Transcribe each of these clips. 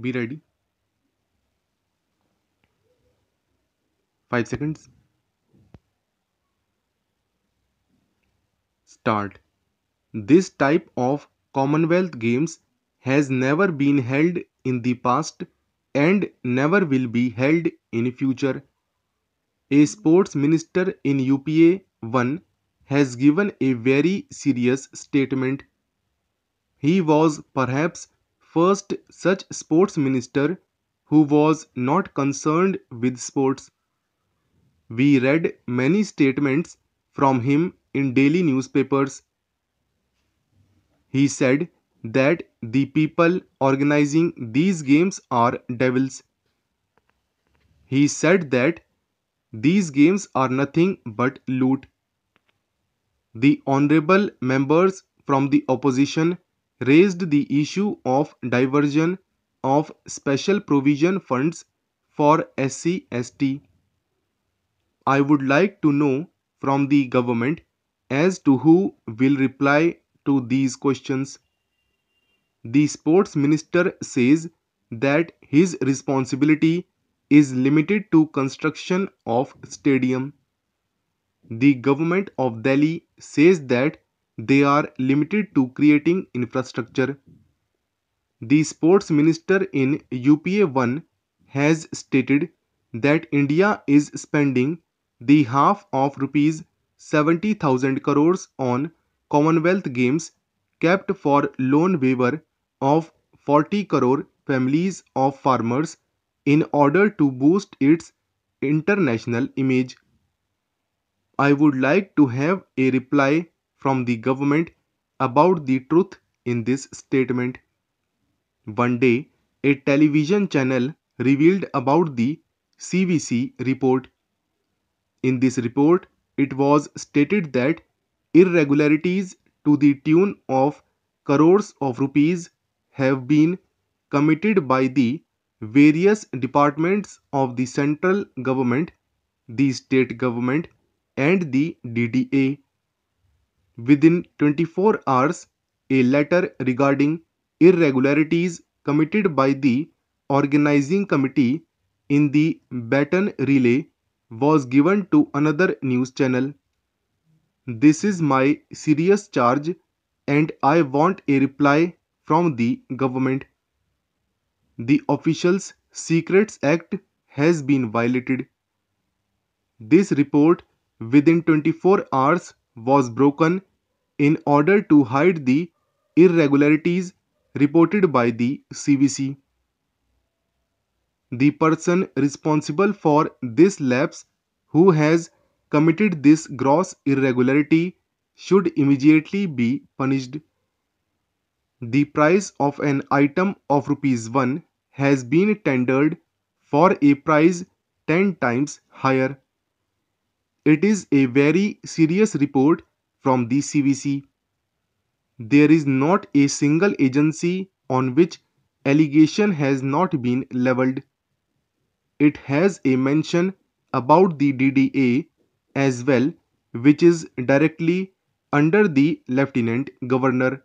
be ready 5 seconds start this type of commonwealth games has never been held in the past and never will be held in future a sports minister in upa 1 has given a very serious statement he was perhaps first such sports minister who was not concerned with sports. We read many statements from him in daily newspapers. He said that the people organizing these games are devils. He said that these games are nothing but loot. The honorable members from the opposition raised the issue of diversion of special provision funds for SC ST. I would like to know from the government as to who will reply to these questions. The sports minister says that his responsibility is limited to construction of stadium. The government of Delhi says that they are limited to creating infrastructure. The sports minister in UPA 1 has stated that India is spending the half of rupees 70,000 crores on Commonwealth Games kept for loan waiver of 40 crore families of farmers in order to boost its international image. I would like to have a reply from the government about the truth in this statement. One day, a television channel revealed about the CVC report. In this report, it was stated that irregularities to the tune of crores of rupees have been committed by the various departments of the central government, the state government and the DDA within 24 hours a letter regarding irregularities committed by the organizing committee in the baton relay was given to another news channel. This is my serious charge and I want a reply from the government. The Officials Secrets Act has been violated. This report within 24 hours was broken in order to hide the irregularities reported by the CVC. The person responsible for this lapse who has committed this gross irregularity should immediately be punished. The price of an item of rupees 1 has been tendered for a price 10 times higher. It is a very serious report from the CVC. There is not a single agency on which allegation has not been leveled. It has a mention about the DDA as well which is directly under the Lieutenant Governor.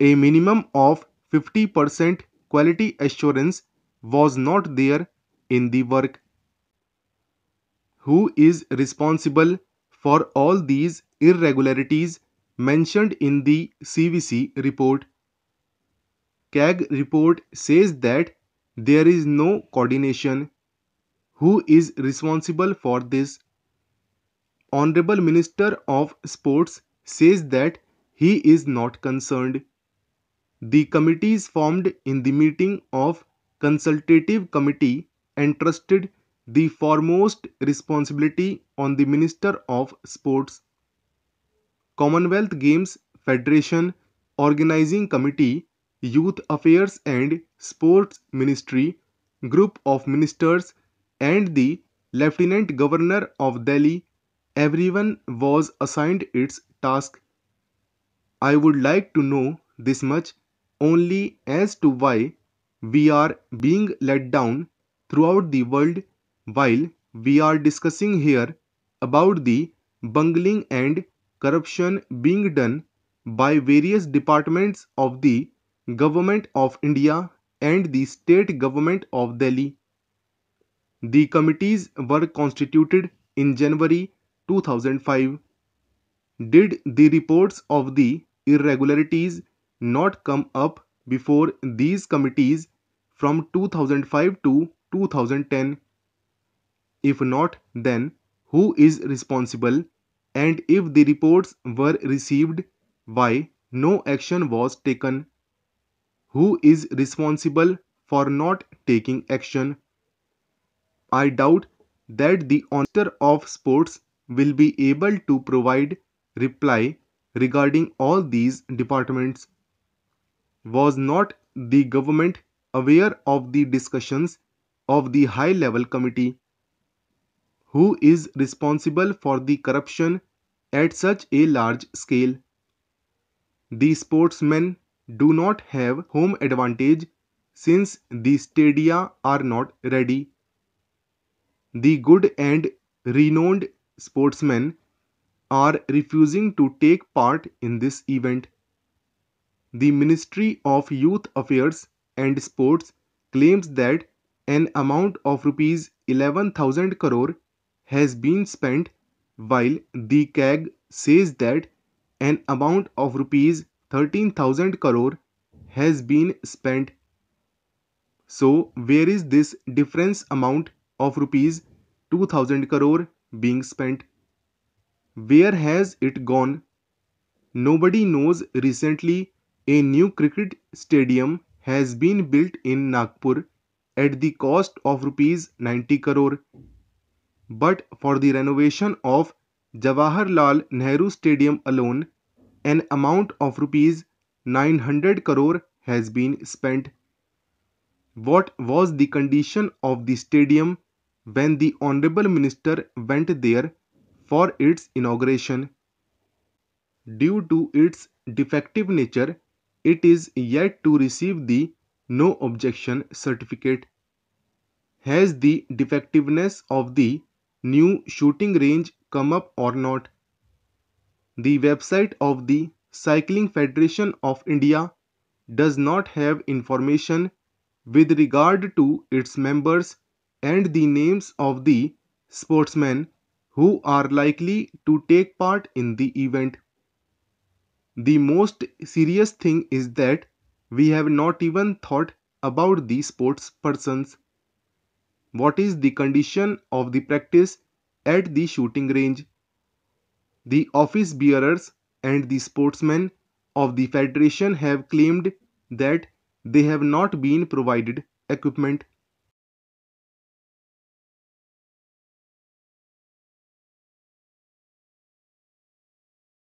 A minimum of 50% quality assurance was not there in the work who is responsible for all these irregularities mentioned in the CVC report. CAG report says that there is no coordination. Who is responsible for this? Honorable Minister of Sports says that he is not concerned. The committee is formed in the meeting of consultative committee entrusted the foremost responsibility on the Minister of Sports, Commonwealth Games Federation Organizing Committee, Youth Affairs and Sports Ministry, Group of Ministers and the Lieutenant Governor of Delhi, everyone was assigned its task. I would like to know this much only as to why we are being let down throughout the world while we are discussing here about the bungling and corruption being done by various departments of the Government of India and the State Government of Delhi. The committees were constituted in January 2005. Did the reports of the irregularities not come up before these committees from 2005 to 2010? If not, then who is responsible? And if the reports were received, why no action was taken? Who is responsible for not taking action? I doubt that the Minister of Sports will be able to provide reply regarding all these departments. Was not the government aware of the discussions of the high level committee? who is responsible for the corruption at such a large scale. The sportsmen do not have home advantage since the stadia are not ready. The good and renowned sportsmen are refusing to take part in this event. The Ministry of Youth Affairs and Sports claims that an amount of rupees 11000 crore has been spent while the CAG says that an amount of rupees 13,000 crore has been spent. So where is this difference amount of rupees 2000 crore being spent? Where has it gone? Nobody knows recently a new cricket stadium has been built in Nagpur at the cost of rupees 90 crore but for the renovation of Jawaharlal Nehru Stadium alone, an amount of rupees 900 crore has been spent. What was the condition of the stadium when the Honorable Minister went there for its inauguration? Due to its defective nature, it is yet to receive the no objection certificate. Has the defectiveness of the new shooting range come up or not. The website of the Cycling Federation of India does not have information with regard to its members and the names of the sportsmen who are likely to take part in the event. The most serious thing is that we have not even thought about the sports persons. What is the condition of the practice at the shooting range? The office bearers and the sportsmen of the federation have claimed that they have not been provided equipment